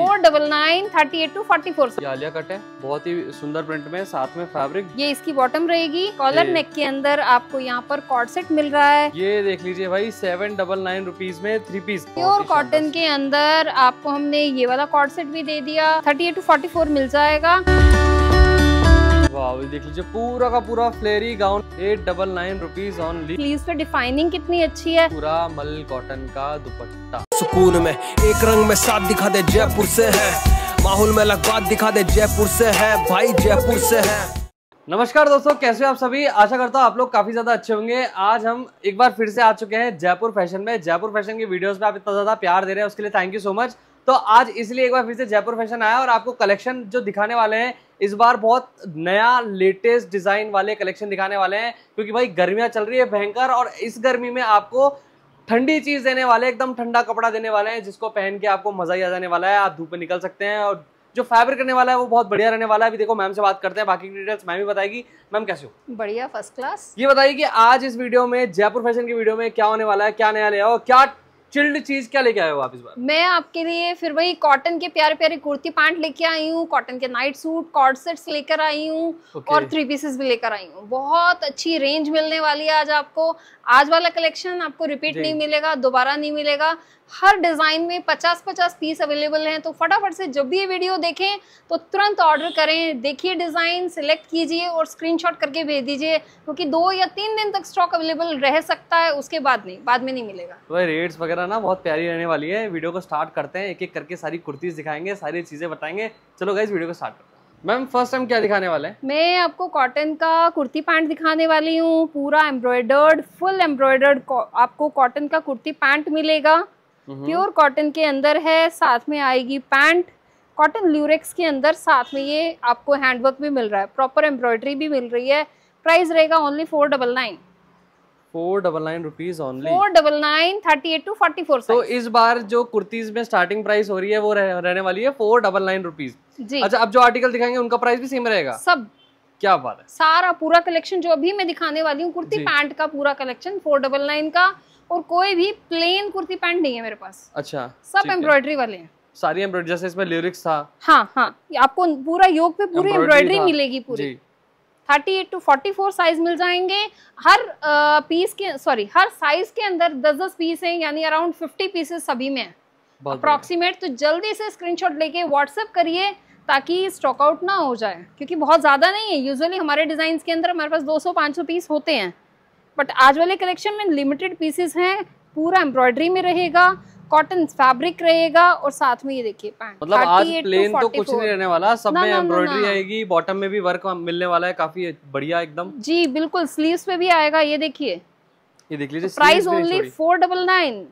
Four double nine thirty eight two forty four Alia cut है बहुत ही सुंदर प्रिंट में साथ में फैब्रिक ये इसकी बॉटम रहेगी कॉलर नेक के अंदर आपको यहाँ पर कॉर्डसेट सेट मिल रहा है ये देख लीजिए भाई सेवन डबल नाइन रुपीज में थ्री पीस प्योर कॉटन के अंदर आपको हमने ये वाला कॉर्डसेट सेट भी दे दिया thirty eight two forty four मिल जाएगा देख लीजिए पूरा का पूरा flary gown eight double nine rupees only please पे डिफाइनिंग कितनी अच्छी है पूरा मल कॉटन का दुपट्टा सुकून में एक रंग में साथ दिखा दे जयपुर से है माहौल में अलग बात दिखा दे जयपुर से है भाई जयपुर से है नमस्कार दोस्तों कैसे हो आप सभी आशा करता हूँ आप लोग काफी ज्यादा अच्छे होंगे आज हम एक बार फिर से आ चुके हैं जयपुर फैशन में जयपुर फैशन की वीडियोस में आप इतना ज्यादा प्यार दे रहे हैं उसके लिए थैंक यू सो मच तो आज इसलिए एक बार फिर से जयपुर फैशन आया और आपको कलेक्शन जो दिखाने वाले हैं इस बार बहुत नया लेटेस्ट डिज़ाइन वाले कलेक्शन दिखाने वाले हैं क्योंकि भाई गर्मियां चल रही है भयंकर और इस गर्मी में आपको ठंडी चीज़ देने वाले एकदम ठंडा कपड़ा देने वाले हैं जिसको पहन के आपको मज़ा ही आ जाने वाला है आप धूप में निकल सकते हैं और जो फैब्रिक करने वाला है वो बहुत बढ़िया रहने वाला है अभी देखो मैम से बात करते हैं बाकी डिटेल्स मैम भी बताएगी मैम कैसे हो बढ़िया फर्स्ट क्लास ये बताइए कि आज इस वीडियो में जयपुर फैशन की वीडियो में क्या होने वाला है क्या नया ले और क्या चिल्ड चीज क्या लेके आए हो आप इस बार मैं आपके लिए फिर वही कॉटन के प्यारे प्यारे कुर्ती पैंट लेके आई हूँ कॉटन के नाइट सूट कॉर्डसेट्स लेकर आई हूँ okay. और थ्री पीसेस भी लेकर आई हूँ बहुत अच्छी रेंज मिलने वाली है आज आपको आज वाला कलेक्शन आपको रिपीट नहीं मिलेगा दोबारा नहीं मिलेगा हर डिज़ाइन में 50-50 पीस अवेलेबल हैं तो फटाफट से जब भी ये वीडियो देखें तो तुरंत ऑर्डर करें देखिए डिज़ाइन सिलेक्ट कीजिए और स्क्रीनशॉट करके भेज दीजिए क्योंकि दो या तीन दिन तक स्टॉक अवेलेबल रह सकता है उसके बाद नहीं बाद में नहीं मिलेगा तो रेट्स वगैरह ना बहुत प्यारी रहने वाली है वीडियो को स्टार्ट करते हैं एक एक करके सारी कुर्तीज़ दिखाएंगे सारी चीज़ें बताएंगे चलो गाइज वीडियो को स्टार्ट करते हैं मैम फर्स्ट टाइम क्या दिखाने वाले हैं मैं आपको कॉटन का कुर्ती पैंट दिखाने वाली हूँ पूरा एम्ब्रॉयडर्ड फुल एम्ब्रॉयडर्ड आपको कॉटन का कुर्ती पैंट मिलेगा हम्म। प्योर कॉटन के अंदर है साथ में आएगी पैंट कॉटन ल्यूरेक्स के अंदर साथ में ये आपको हैंडवर्क भी मिल रहा है प्रॉपर एम्ब्रॉयडरी भी मिल रही है प्राइस रहेगा only four double nine four double nine rupees only four double nine thirty eight two forty four तो इस बार जो कुर्तीज में स्टार्टिंग प्राइस हो रही है वो रह, रहने वाली है फोर डबल नाइन रुपीज जी अच्छा अब जो आर्टिकल दिखाएंगे उनका प्राइस भी सेम रहेगा सब क्या बात है सारा पूरा कलेक्शन जो अभी मैं दिखाने वाली हूँ कुर्ती पैंट का पूरा कलेक्शन फोर डबल नाइन का और कोई भी प्लेन कुर्ती पैंट नहीं है मेरे पास अच्छा सब एम्ब्रॉयडरी वाले हैं सारी एम्ब्रॉयडरी जैसे इसमें लिरिक्स था हाँ हाँ आपको पूरा योग पे पूरी एम्ब्रॉयडरी मिलेगी पूरी thirty eight two forty four size मिल जाएंगे हर पीस के सॉरी हर साइज के अंदर दस दस पीस है यानी अराउंड फिफ्टी पीसेस सभी में है अप्रॉक्सीमेट तो जल्दी से स्क्रीनशॉट लेके व्हाट्सएप करिए ताकि स्टॉक आउट ना हो जाए क्योंकि बहुत ज़्यादा नहीं है यूजुअली हमारे डिज़ाइन के अंदर हमारे पास 200-500 पीस होते हैं बट आज वाले कलेक्शन में लिमिटेड पीसेस हैं पूरा एम्ब्रॉयडरी में रहेगा कॉटन फैब्रिक रहेगा और साथ में ये देखिए मतलब आज प्लेन तो कुछ नहीं रहने वाला सब ना, में एम्ब्रॉयडरी आएगी बॉटम में भी वर्क मिलने वाला है काफी बढ़िया एकदम जी बिल्कुल स्लीव्स पे भी आएगा ये देखिए ये देख लीजिए price only four double nine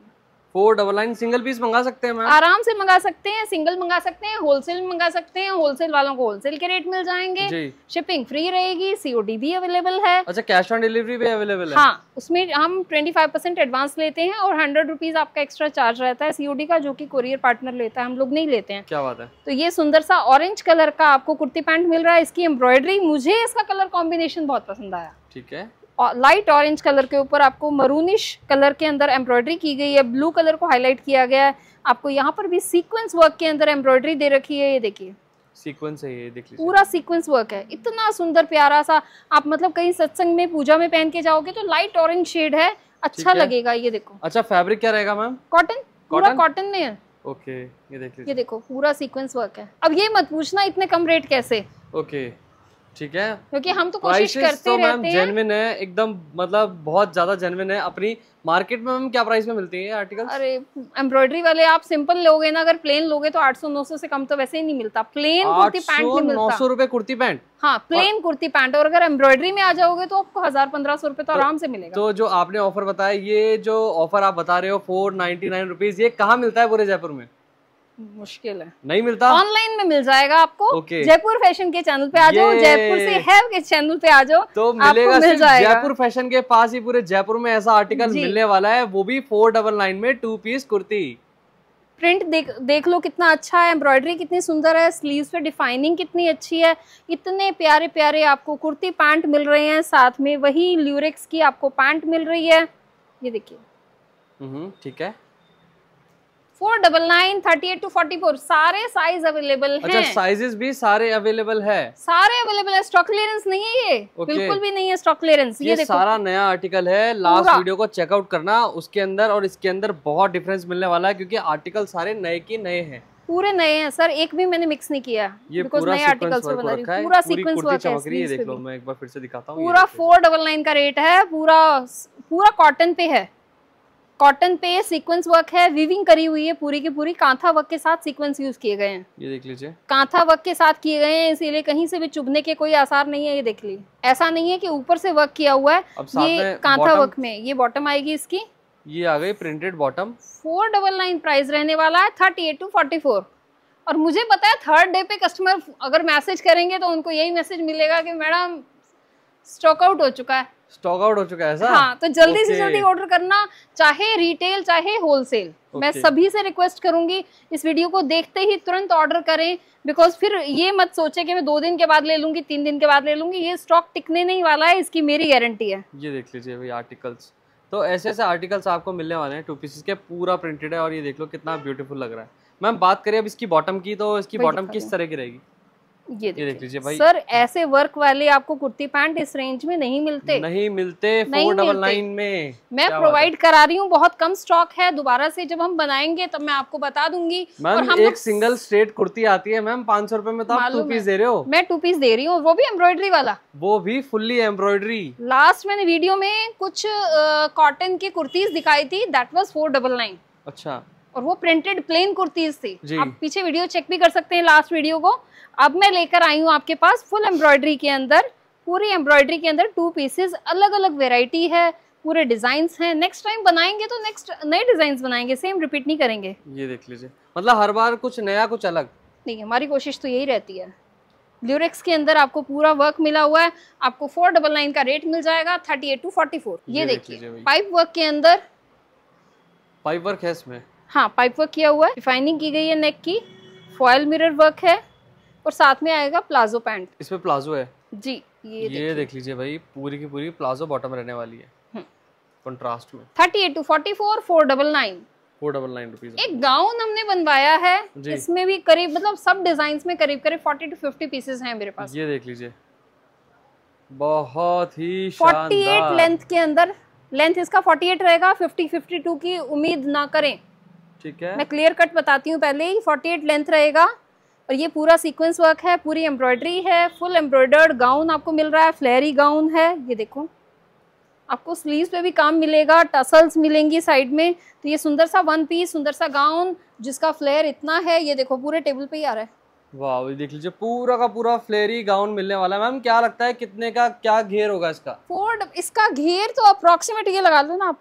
four double nine single piece मंगा सकते हैं आराम से मंगा सकते हैं सिंगल मंगा सकते हैं होलसेल मंगा सकते हैं होलसेल वालों को होलसेल के रेट मिल जाएंगे शिपिंग फ्री रहेगी सीओडी भी अवेलेबल है अच्छा कैश ऑन डिलीवरी भी अवेलेबल है हाँ उसमें हम ट्वेंटी फाइव परसेंट एडवांस लेते हैं और हंड्रेड रुपीज आपका एक्स्ट्रा चार्ज रहता है सीओडी का जो की कोरियर पार्टनर लेता है हम लोग नहीं लेते हैं क्या बात है तो ये सुंदर सा ऑरेंज कलर का आपको कुर्ती पैंट मिल रहा है इसकी एम्ब्रॉयडरी मुझे इसका कलर कॉम्बिनेशन बहुत पसंद आया ठीक है और लाइट ऑरेंज कलर के ऊपर आपको मरूनिश कलर के अंदर एम्ब्रॉयडरी की गई है ब्लू कलर को हाईलाइट किया गया है आपको यहाँ पर भी सीक्वेंस वर्क के अंदर एम्ब्रॉयडरी दे रखी है ये देखिए सीक्वेंस है ये देखिए पूरा सीक्वेंस वर्क है इतना सुंदर प्यारा सा आप मतलब कहीं सत्संग में पूजा में पहन के जाओगे तो लाइट ऑरेंज शेड है अच्छा लगेगा ये देखो अच्छा फैब्रिक क्या रहेगा मैम कॉटन पूरा कॉटन में है ओके ये देख ये देखो पूरा सीक्वेंस वर्क है अब ये मत पूछना इतने कम रेट कैसे ओके ठीक है क्योंकि हम तो कोशिश करते तो मैम जेनविन है एकदम मतलब बहुत ज्यादा जेनविन है अपनी मार्केट में मैम क्या प्राइस में मिलती है आर्टिकल अरे एम्ब्रॉयडरी वाले आप सिंपल लोगे ना अगर प्लेन लोगे तो 800 900 से कम तो वैसे ही नहीं मिलता प्लेन कुर्ती पैंट नहीं मिलता सौ रुपए कुर्ती पैंट हाँ प्लेन कुर्ती पैंट और अगर एम्ब्रॉयडरी में आ जाओगे तो आपको हजार पंद्रह सौ रुपए तो, तो आराम से मिलेगा तो जो आपने ऑफर बताया ये जो ऑफर आप बता रहे हो फोर नाइनटी नाइन रुपीज ये कहाँ मिलता है पूरे जयपुर में मुश्किल है नहीं मिलता ऑनलाइन में मिल जाएगा आपको okay. जयपुर फैशन के चैनल पे आ जाओ जयपुर से हैव के चैनल पे आ जाओ तो मिलेगा मिल जयपुर फैशन के पास ही पूरे जयपुर में ऐसा आर्टिकल मिलने वाला है वो भी फोर डबल नाइन में टू पीस कुर्ती प्रिंट देख देख लो कितना अच्छा है एम्ब्रॉयडरी कितनी सुंदर है स्लीव्स पे डिफाइनिंग कितनी अच्छी है इतने प्यारे प्यारे आपको कुर्ती पैंट मिल रहे हैं साथ में वही ल्यूरिक्स की आपको पैंट मिल रही है ये देखिए हम्म, ठीक है four double nine thirty eight two forty four सारे साइज अवेलेबल अच्छा, साइजेस भी सारे अवेलेबल है सारे अवेलेबल है स्टॉक क्लियरेंस नहीं है ये okay. बिल्कुल भी नहीं है स्टॉक क्लियरेंस ये, ये देखो। सारा नया आर्टिकल है लास्ट वीडियो को चेकआउट करना उसके अंदर और इसके अंदर बहुत डिफरेंस मिलने वाला है क्योंकि आर्टिकल सारे नए के नए हैं पूरे नए हैं सर एक भी मैंने मिक्स नहीं किया ये पूरा नए आर्टिकल से बना रही पूरा सीक्वेंस वर्क है रही है देख लो मैं एक बार फिर से दिखाता हूँ पूरा फोर डबल नाइन का रेट है पूरा पूरा कॉटन पे है कॉटन पे सीक्वेंस वर्क है वीविंग करी हुई है पूरी की पूरी कांथा वर्क के साथ सीक्वेंस यूज किए गए हैं ये देख लीजिए कांथा वर्क के साथ किए गए हैं इसीलिए कहीं से भी चुभने के कोई आसार नहीं है ये देख ली ऐसा नहीं है कि ऊपर से वर्क किया हुआ है ये कांथा वर्क में ये बॉटम आएगी इसकी ये आ गई printed bottom four double nine price रहने वाला है thirty eight two forty four और मुझे पता है थर्ड डे पे कस्टमर अगर मैसेज करेंगे तो उनको यही मैसेज मिलेगा कि मैडम स्टॉक आउट हो चुका है स्टॉक आउट हो चुका है ऐसा हाँ तो जल्दी okay. से जल्दी ऑर्डर करना चाहे रिटेल चाहे होलसेल okay. मैं सभी से रिक्वेस्ट करूंगी इस वीडियो को देखते ही तुरंत ऑर्डर करें बिकॉज फिर ये मत सोचे कि मैं दो दिन के बाद ले लूंगी तीन दिन के बाद ले लूंगी ये स्टॉक टिकने नहीं वाला है इसकी मेरी गारंटी है ये देख लीजिए भाई आर्टिकल्स तो ऐसे ऐसे आर्टिकल्स आपको मिलने वाले हैं टू पीसेस के पूरा प्रिंटेड है और ये देख लो कितना ब्यूटीफुल लग रहा है मैम बात करें अब इसकी बॉटम की तो इसकी बॉटम किस तरह की रहेगी ये देख लीजिए भाई सर ऐसे वर्क वाले आपको कुर्ती पैंट इस रेंज में नहीं मिलते नहीं मिलते फोर डबल नाइन में मैं प्रोवाइड करा रही हूँ बहुत कम स्टॉक है दोबारा से जब हम बनाएंगे तब मैं आपको बता दूंगी मैम एक सिंगल स्ट्रेट कुर्ती आती है मैम पाँच सौ रूपए में तो टू पीस दे रहे हो मैं टू पीस दे रही हूँ वो भी एम्ब्रॉयडरी वाला वो भी फुल्ली एम्ब्रॉयडरी लास्ट मैंने वीडियो में कुछ कॉटन की कुर्तीज दिखाई थी that was four double nine अच्छा और वो प्रिंटेड प्लेन कुर्तीज थी आप पीछे वीडियो चेक भी कर सकते हैं लास्ट वीडियो को अब मैं लेकर आई हूँ आपके पास फुल एम्ब्रॉयडरी के अंदर पूरी एम्ब्रॉयडरी के अंदर टू पीसेस अलग अलग वेराइटी है पूरे डिजाइंस हैं नेक्स्ट टाइम बनाएंगे तो नेक्स्ट नए डिजाइन बनाएंगे सेम रिपीट नहीं करेंगे ये देख लीजिए मतलब हर बार कुछ नया कुछ अलग नहीं हमारी कोशिश तो यही रहती है ल्यूरिक्स के अंदर आपको पूरा वर्क मिला हुआ है आपको फोर डबल नाइन का रेट मिल जाएगा thirty eight two forty four ये देखिए पाइप वर्क के अंदर पाइप वर्क है इसमें हाँ पाइप वर्क किया हुआ है डिफाइनिंग की गई है नेक की फॉयल मिरर वर्क है और साथ में आएगा प्लाजो पैंट इसमें प्लाजो है जी ये ये देख देख लीजिए भाई पूरी की पूरी प्लाजो बॉटम रहने वाली है कंट्रास्ट हम्म। में thirty eight two forty four four double nine four double nine rupees एक गाउन हमने बनवाया है इसमें भी करीब मतलब सब डिजाइन में करीब करीब फोर्टी टू फिफ्टी पीसेज है मेरे पास ये देख लीजिए बहुत ही फोर्टी एट लेंथ के अंदर लेंथ इसका 48 रहेगा 50 52 की उम्मीद ना करें ठीक है मैं क्लियर कट बताती हूँ पहले ही 48 लेंथ रहेगा और ये पूरा सीक्वेंस वर्क है पूरी एम्ब्रॉयडरी है फुल एम्ब्रॉयडर्ड गाउन आपको मिल रहा है फ्लैरी गाउन है ये देखो आपको स्लीव्स पे भी काम मिलेगा टसल्स मिलेंगी साइड में तो ये सुंदर सा वन पीस सुंदर सा गाउन जिसका फ्लेयर इतना है ये देखो पूरे टेबल पे ही आ रहा है वाह देख लीजिए पूरा का पूरा फ्लेरी गाउन मिलने वाला है मैम क्या लगता है कितने का क्या घेर होगा इसका फोर्ड इसका घेर तो अप्रोक्सीमेट ये लगा लो ना आप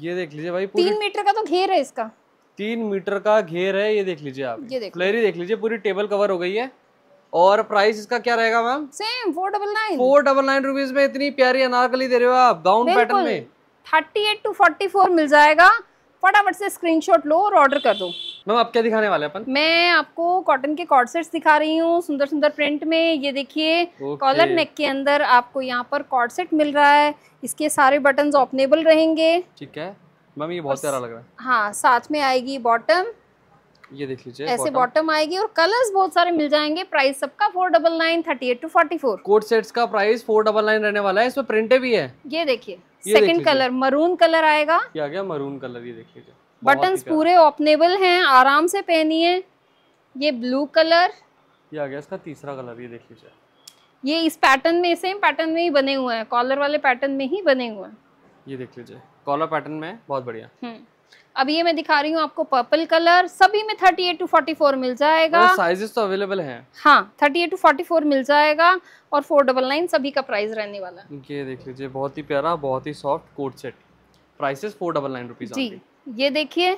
ये देख लीजिए भाई तीन मीटर का तो घेर है इसका तीन मीटर का घेर है ये देख लीजिए आप ये देख लीजिए पूरी टेबल कवर हो गई है और प्राइस इसका क्या रहेगा ma'am same four double nine four double nine rupees में इतनी प्यारी अनारकली दे रहे हो आप गाउन पैटर्न में thirty eight two forty four मिल जाएगा फटाफट से स्क्रीनशॉट लो और ऑर्डर कर दो मैम आप क्या दिखाने वाले अपन मैं आपको कॉटन के कॉर्डसेट दिखा रही हूँ सुंदर सुंदर प्रिंट में ये देखिए कॉलर नेक के अंदर आपको यहाँ पर कॉर्डसेट मिल रहा है इसके सारे बटन ओपनेबल रहेंगे ठीक है मैम ये बहुत प्यारा लग रहा है हाँ साथ में आएगी बॉटम ये देख लीजिए ऐसे बॉटम आएगी और कलर्स बहुत सारे मिल जाएंगे प्राइस सबका four double nine thirty eight two forty four coat sets का प्राइस फोर डबल नाइन रहने वाला है इसमें प्रिंटे भी है ये देखिए सेकंड कलर मरून कलर आएगा क्या आ गया मरून कलर ये देखिए बटन पूरे ओपनेबल हैं आराम से पहनिए ये ब्लू कलर ये आ गया इसका तीसरा कलर ये देख लीजिए ये इस पैटर्न में सेम पैटर्न में ही बने हुए हैं कॉलर वाले पैटर्न में ही बने हुए हैं ये देख लीजिए कॉलर पैटर्न में बहुत बढ़िया हम्म। अब ये मैं दिखा रही हूँ आपको पर्पल कलर सभी में 38 टू 44 मिल जाएगा साइजेस मतलब तो अवेलेबल हैं हाँ 38 टू 44 मिल जाएगा और फोर डबल नाइन सभी का प्राइस रहने वाला है ये देख लीजिए बहुत ही प्यारा बहुत ही soft coat set prices four double nine rupees जी ये देखिए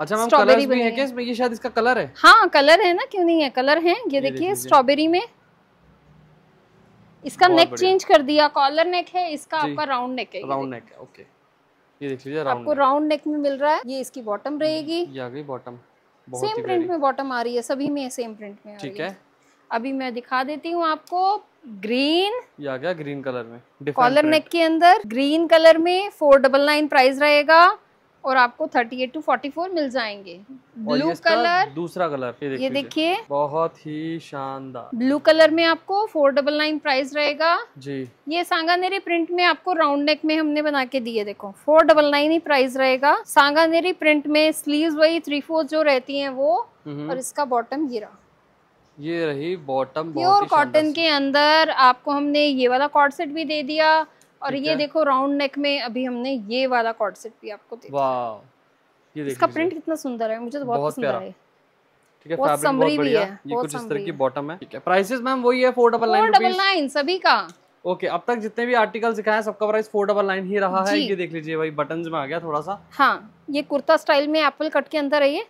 अच्छा मैम कलर भी है क्या इसमें ये शायद इसका कलर है हाँ कलर है ना क्यों नहीं है कलर है ये देखिए स्ट्रॉबेरी में इसका नेक चेंज कर दिया कॉलर नेक है इसका आपका राउंड नेक है राउंड नेक है ओके ये देख लीजिए आपको राउंड नेक में मिल रहा है ये इसकी बॉटम रहेगी ये आ गई बॉटम सेम प्रिंट में बॉटम आ रही है सभी में सेम प्रिंट में ठीक है अभी मैं दिखा देती हूँ आपको ग्रीन या गया ग्रीन कलर में कॉलर नेक के अंदर ग्रीन कलर में फोर डबल नाइन प्राइस रहेगा और आपको 38 टू फोर मिल जाएंगे ब्लू कलर दूसरा कलर ये देखिए बहुत ही शानदार ब्लू कलर में आपको फोर डबल नाइन प्राइस रहेगा जी ये सांगानेरी प्रिंट में आपको राउंड नेक में हमने बना के दिए देखो फोर डबल नाइन ही प्राइस रहेगा सांगानेरी प्रिंट में स्लीव वही थ्री फोर जो रहती है वो और इसका बॉटम गिरा ये रही बॉटम प्योर कॉटन के अंदर आपको हमने ये वाला कॉर्ड सेट भी दे दिया और ये देखो राउंड नेक में अभी हमने ये वाला कॉर्डसेट भी आपको वाह ये इसका प्रिंट कितना सुंदर है मुझे तो बहुत, बहुत पसंद है ठीक है फैब्रिक बहुत बढ़िया है ये कुछ इस तरह की बॉटम है ठीक है प्राइसेस मैम वही है 499 सभी का ओके अब तक जितने भी आर्टिकल सिखाए सबका प्राइस फोर ही रहा है ये देख लीजिए भाई बटन में आ गया थोड़ा सा हाँ ये कुर्ता स्टाइल में एप्पल कट के अंदर है ये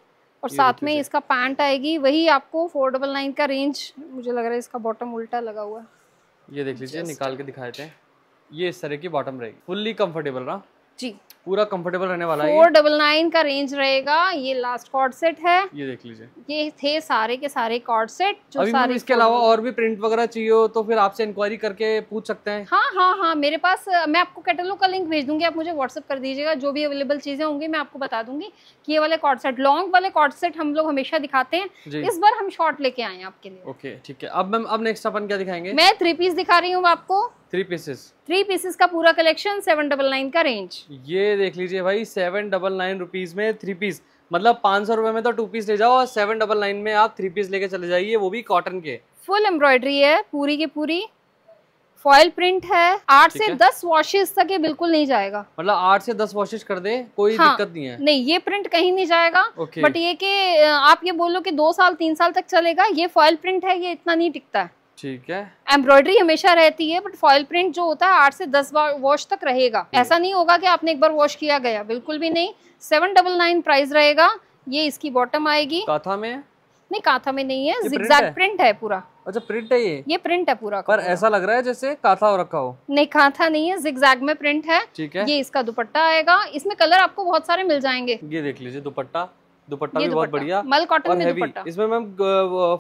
और साथ में इसका पैंट आएगी वही आपको फोर डबल नाइन का रेंज मुझे लग रहा है इसका बॉटम उल्टा लगा हुआ है ये देख लीजिए निकाल के दिखाते हैं ये इस तरह की बॉटम रहेगी फुल्ली कम्फर्टेबल ना जी पूरा कंफर्टेबल रहने वाला है डबल नाइन का रेंज रहेगा ये लास्ट कॉर्ड सेट है ये देख लीजिए ये थे सारे के सारे कॉर्ड सेट जो अभी सारे इसके अलावा और भी प्रिंट वगैरह चाहिए हो तो फिर आपसे इंक्वायरी करके पूछ सकते हैं हाँ हाँ हाँ मेरे पास मैं आपको कैटलॉग का लिंक भेज दूंगी आप मुझे व्हाट्सअप कर दीजिएगा जो भी अवेलेबल चीजें होंगी मैं आपको बता दूंगी की ये वाले कॉर्ड सेट लॉन्ग वाले कॉर्ड सेट हम लोग हमेशा दिखाते हैं इस बार हम शॉर्ट लेके आए आपके लिए ओके ठीक है अब मैम अब नेक्स्ट अपन क्या दिखाएंगे मैं थ्री पीस दिखा रही हूँ आपको थ्री पीसेस थ्री पीसेस का पूरा कलेक्शन सेवन डबल नाइन का रेंज ये देख लीजिए भाई सेवन डबल नाइन रुपीज में थ्री पीस मतलब पाँच सौ रुपए में तो टू पीस ले जाओ और सेवन डबल नाइन में आप थ्री पीस लेके चले जाइए वो भी कॉटन के फुल एम्ब्रॉयडरी है पूरी की पूरी फॉयल प्रिंट है आठ से दस वॉशेज तक ये बिल्कुल नहीं जाएगा मतलब आठ से दस वॉशेज कर दे कोई हाँ, दिक्कत नहीं है नहीं ये प्रिंट कहीं नहीं जाएगा बट ये कि आप ये बोलो कि दो साल तीन साल तक चलेगा ये फॉयल प्रिंट है ये इतना नहीं टिकता है ठीक है एम्ब्रॉयडरी हमेशा रहती है बट फॉइल प्रिंट जो होता है आठ से दस बार वॉश तक रहेगा ऐसा नहीं होगा कि आपने एक बार वॉश किया गया बिल्कुल भी नहीं सेवन डबल नाइन प्राइस रहेगा ये इसकी बॉटम आएगी काथा में नहीं काथा में नहीं है जिक्जैक प्रिंट है पूरा अच्छा प्रिंट है ये ये प्रिंट है पूरा पर ऐसा लग रहा है जैसे काथा हो रखा हो नहीं काथा नहीं है जिक्जैक में प्रिंट है ठीक है ये इसका दुपट्टा आएगा इसमें कलर आपको बहुत सारे मिल जाएंगे ये देख लीजिए दुपट्टा दुपट्टा भी बहुत बढ़िया मल कॉटन में दुपट्टा इसमें मैम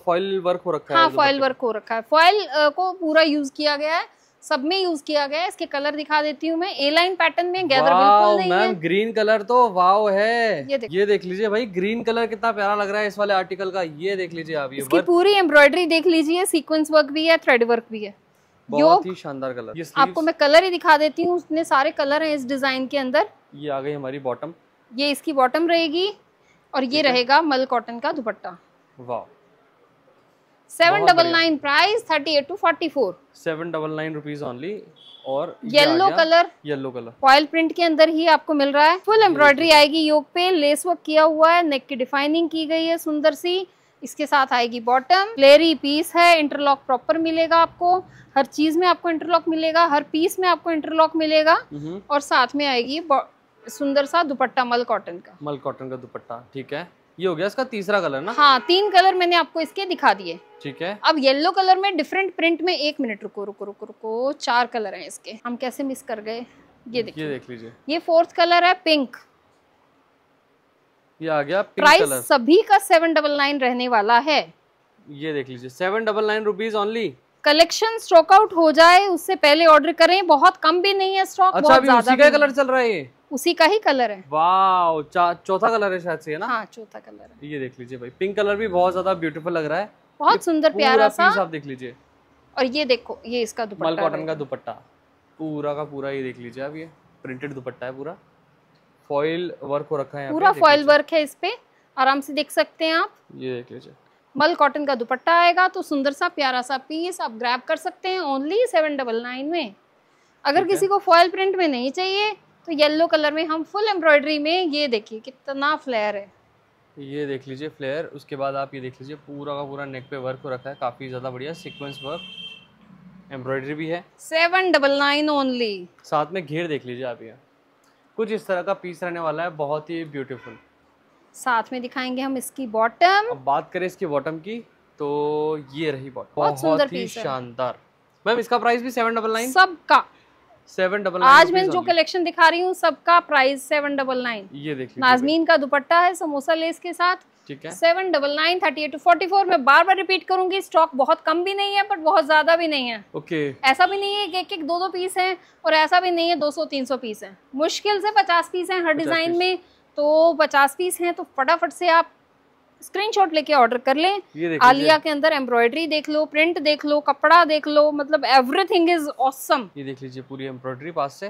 फॉइल वर्क हो रखा है हाँ फॉइल वर्क हो रखा है फॉइल को पूरा यूज किया गया है सब में यूज किया गया है इसके कलर दिखा देती हूँ मैं ए लाइन पैटर्न में गैदर बिल्कुल नहीं है ग्रीन कलर तो वाव है ये देख, ये देख लीजिए भाई ग्रीन कलर कितना प्यारा लग रहा है इस वाले आर्टिकल का ये देख लीजिए आप ये इसकी पूरी एम्ब्रॉयडरी देख लीजिए सीक्वेंस वर्क भी है थ्रेड वर्क भी है बहुत ही शानदार कलर आपको मैं कलर ही दिखा देती हूँ उसने सारे कलर है इस डिजाइन के अंदर ये आ गई हमारी बॉटम ये इसकी बॉटम रहेगी और ये रहेगा मल कॉटन का दुपट्टा वाह seven double nine price thirty eight two forty four seven double nine rupees only और yellow colour yellow colour oil print के अंदर ही आपको मिल रहा है फुल एम्ब्रॉयडरी आएगी योग पे लेस वर्क किया हुआ है नेक की डिफाइनिंग की गई है सुंदर सी इसके साथ आएगी बॉटम लेरी पीस है इंटरलॉक प्रॉपर मिलेगा आपको हर चीज में आपको इंटरलॉक मिलेगा हर पीस में आपको इंटरलॉक मिलेगा हम्म। और साथ में आएगी सुंदर सा दुपट्टा मल कॉटन का मल कॉटन का दुपट्टा ठीक है ये हो गया इसका तीसरा कलर ना हाँ तीन कलर मैंने आपको इसके दिखा दिए ठीक है अब येलो कलर में डिफरेंट प्रिंट में एक मिनट रुको रुको रुको रुको चार कलर हैं इसके हम कैसे मिस कर गए ये ये देख लीजिए ये फोर्थ कलर है पिंक ये आ गया प्राइस सभी का सेवन डबल नाइन रहने वाला है ये देख लीजिए seven double nine rupees only collection stock out हो जाए उससे पहले ऑर्डर करें बहुत कम भी नहीं है स्टॉक अच्छा, बहुत उसी का कलर चल रहा है उसी का ही कलर है वाओ चौथा कलर है शायद से है ना हाँ चौथा कलर है ये देख लीजिए भाई पिंक कलर भी बहुत ज्यादा ब्यूटीफुल लग रहा है बहुत सुंदर प्यारा सा आप देख लीजिए और ये देखो ये इसका दुपट्टा कॉटन का दुपट्टा पूरा का पूरा ये देख लीजिए आप ये प्रिंटेड दुपट्टा है पूरा फॉइल वर्क हो रखा है पूरा फॉइल वर्क है इस पे आराम से देख सकते हैं आप ये देख लीजिए मल कॉटन का दुपट्टा आएगा तो सुंदर सा प्यारा सा पीस आप ग्रैब कर सकते हैं ओनली सेवन डबल नाइन में अगर किसी को फॉयल प्रिंट में नहीं चाहिए तो येलो कलर में हम फुल एम्ब्रॉयडरी में ये देखिए कितना फ्लेयर है ये देख लीजिए फ्लेयर उसके बाद आप ये देख लीजिए पूरा का पूरा नेक पे वर्क हो रखा है काफी ज्यादा बढ़िया सिक्वेंस वर्क एम्ब्रॉयडरी भी है सेवन डबल नाइन ओनली साथ में घेर देख लीजिए आप ये कुछ इस तरह का पीस रहने वाला है बहुत ही ब्यूटीफुल साथ में दिखाएंगे हम इसकी बॉटम अब बात करें इसकी बॉटम की तो ये रही बॉटम बहुत सुंदर शानदार मैम इसका प्राइस भी सेवन डबल नाइन सबका सेवन डबल आज मैं जो कलेक्शन दिखा रही हूँ सबका प्राइस सेवन डबल नाइन ये देखिए नाजमीन का दुपट्टा है समोसा लेस के साथ seven double nine thirty eight forty four मैं बार बार रिपीट करूंगी स्टॉक बहुत कम भी नहीं है बट बहुत ज्यादा भी नहीं है ओके okay. ऐसा भी नहीं है कि एक एक दो दो पीस हैं और ऐसा भी नहीं है दो सौ तीन सौ पीस हैं मुश्किल से पचास पीस हैं हर डिजाइन में तो पचास पीस हैं तो फटाफट से आप स्क्रीनशॉट लेके ऑर्डर कर लें आलिया के अंदर एम्ब्रॉयडरी देख लो प्रिंट देख लो कपड़ा देख लो मतलब एवरीथिंग इज ऑसम ये देख लीजिए पूरी एम्ब्रॉयडरी पास से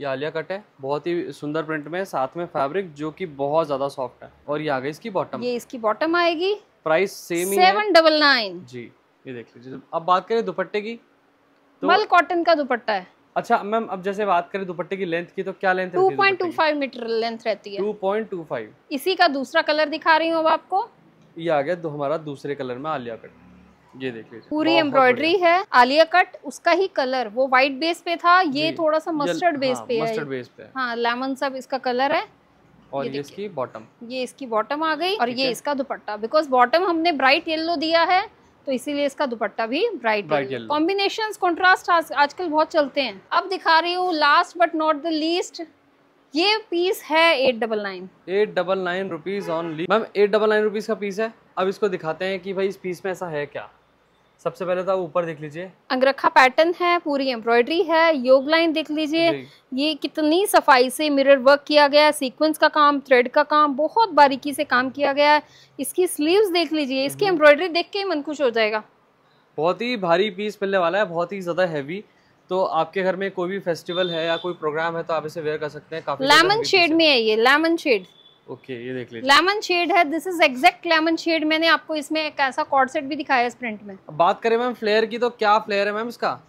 ये आलिया कट है बहुत ही सुंदर प्रिंट में साथ में फैब्रिक जो कि बहुत ज्यादा सॉफ्ट है और ये आ गई इसकी बॉटम ये इसकी बॉटम आएगी प्राइस सेम ही सेवन डबल नाइन जी ये देख लीजिए अब बात करें दुपट्टे की तो मल कॉटन का दुपट्टा है अच्छा मैम अब जैसे बात करें दुपट्टे की लेंथ की तो क्या लेंथ 2.25 मीटर लेंथ रहती है 2.25 इसी का दूसरा कलर दिखा रही हूँ अब आपको ये आ गया हमारा दूसरे कलर में आलिया कट ये देखिए पूरी एम्ब्रॉयडरी है आलिया कट उसका ही कलर वो व्हाइट बेस पे था ये थोड़ा सा मस्टर्ड बेस हाँ, पे है मस्टर्ड बेस पे हाँ लेमन सब इसका कलर है और ये, ये इसकी बॉटम ये इसकी बॉटम आ गई और ये इसका दुपट्टा बिकॉज बॉटम हमने ब्राइट येलो दिया है तो इसीलिए इसका दुपट्टा भी ब्राइट कॉम्बिनेशन कॉन्ट्रास्ट आज, आजकल बहुत चलते हैं अब दिखा रही हूँ last but not the least ये पीस है eight double nine eight double nine rupees only ma'am eight double nine rupees का पीस है अब इसको दिखाते हैं कि भाई इस पीस में ऐसा है क्या सबसे पहले तो आप ऊपर देख लीजिए अंगरखा पैटर्न है पूरी एम्ब्रॉयडरी है योग लाइन देख लीजिए ये कितनी सफाई से मिरर वर्क किया गया है सीक्वेंस का काम थ्रेड का काम बहुत बारीकी से काम किया गया है इसकी स्लीव्स देख लीजिए इसकी एम्ब्रॉयडरी हम्म। देख के ही मन खुश हो जाएगा बहुत ही भारी पीस मिलने वाला है बहुत ही ज़्यादा हैवी तो आपके घर में कोई भी फेस्टिवल है या कोई प्रोग्राम है तो आप इसे वेयर कर सकते हैं लेमन शेड में है ये लेमन शेड ओके ये देख लीजिए लेमन शेड है this is exact lemon shade मैंने आपको इसमें एक ऐसा कॉर्ड सेट भी दिखाया इस प्रिंट में बात करें मैम फ्लेयर की तो क्या फ्लेयर है मैम इसका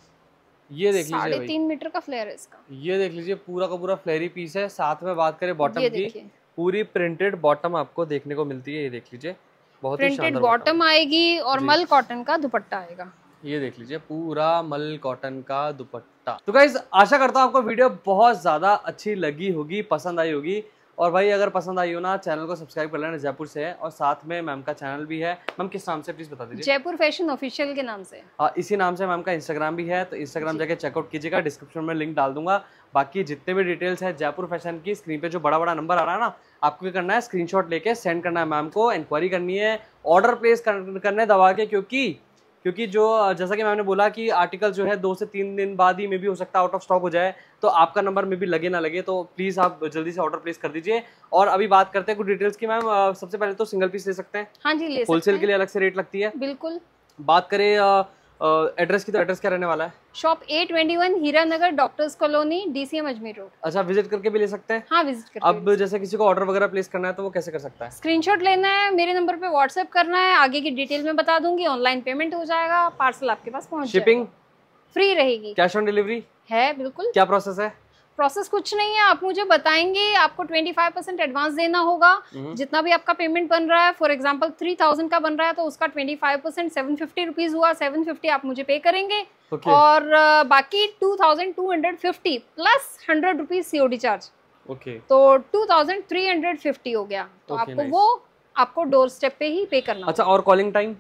ये देख लीजिए साढ़े तीन मीटर का फ्लेयर है इसका ये देख लीजिए पूरा का पूरा फ्लेयरी पीस है साथ में बात करें बॉटम की पूरी प्रिंटेड बॉटम आपको देखने को मिलती है ये देख लीजिए बहुत प्रिंटेड बॉटम आएगी और मल कॉटन का दुपट्टा आएगा ये देख लीजिए पूरा मल कॉटन का दुपट्टा तो गाइज आशा करता हूँ आपको वीडियो बहुत ज्यादा अच्छी लगी होगी पसंद आई होगी और भाई अगर पसंद आई हो ना चैनल को सब्सक्राइब कर लेना जयपुर से है और साथ में मैम का चैनल भी है मैम किस नाम से प्लीज बता दीजिए जयपुर फैशन ऑफिशियल के नाम से आ, हाँ, इसी नाम से मैम का इंस्टाग्राम भी है तो इंस्टाग्राम जाके चेकआउट कीजिएगा डिस्क्रिप्शन में लिंक डाल दूंगा बाकी जितने भी डिटेल्स है जयपुर फैशन की स्क्रीन पे जो बड़ा बड़ा नंबर आ रहा है ना आपको क्या करना है स्क्रीन लेके सेंड करना है मैम को इंक्वायरी करनी है ऑर्डर प्लेस करना है दबा के क्योंकि क्योंकि जो जैसा कि ने बोला कि आर्टिकल जो है दो से तीन दिन बाद ही में भी हो सकता है आउट ऑफ स्टॉक हो जाए तो आपका नंबर में भी लगे ना लगे तो प्लीज़ आप जल्दी से ऑर्डर प्लेस कर दीजिए और अभी बात करते हैं कुछ डिटेल्स की मैम सबसे पहले तो सिंगल पीस ले सकते हैं हाँ जी होलसेल के लिए अलग से रेट लगती है बिल्कुल बात करें एड्रेस uh, तो एड्रेस क्या रहने वाला है shop A twenty one Hira Nagar doctors colony DCM Ajmer road अच्छा विजिट करके भी ले सकते हैं हाँ विजिट करके अब जैसे किसी को ऑर्डर वगैरह प्लेस करना है तो वो कैसे कर सकता है स्क्रीनशॉट लेना है मेरे नंबर पे व्हाट्सएप करना है आगे की डिटेल में बता दूंगी ऑनलाइन पेमेंट हो जाएगा पार्सल आपके पास पहुँच शिपिंग फ्री रहेगी कैश ऑन डिलीवरी है बिल्कुल क्या प्रोसेस है प्रोसेस कुछ नहीं है आप मुझे बताएंगे आपको 25 परसेंट एडवांस देना होगा हम्म। जितना भी आपका पेमेंट बन रहा है फॉर एग्जांपल 3000 का बन रहा है तो उसका 25 परसेंट सेवन फिफ्टी हुआ 750 आप मुझे पे करेंगे okay. और बाकी 2250 plus hundred rupees COD charge okay तो 2350 हो गया तो okay, आपको nice. वो आपको डोर स्टेप पे ही पे करना अच्छा और calling time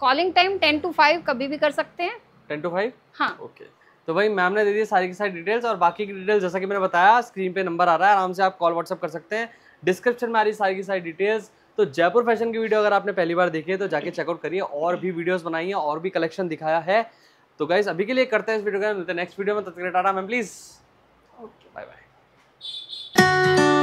calling time ten to five कभी भी कर सकते हैं टेन टू फाइव हाँ ओके okay. तो भाई मैम ने दे दी सारी की सारी डिटेल्स और बाकी की डिटेल्स जैसा कि मैंने बताया स्क्रीन पे नंबर आ रहा है आराम से आप कॉल व्हाट्सअप कर सकते हैं डिस्क्रिप्शन में आ रही सारी की सारी डिटेल्स तो जयपुर फैशन की वीडियो अगर आपने पहली बार देखी है तो जाके चेकआउट करिए और भी वीडियोस बनाई है और भी कलेक्शन दिखाया है तो गाइज अभी के लिए करते हैं इस वीडियो का मिलते हैं नेक्स्ट वीडियो में तत्काल tata ma'am please okay bye bye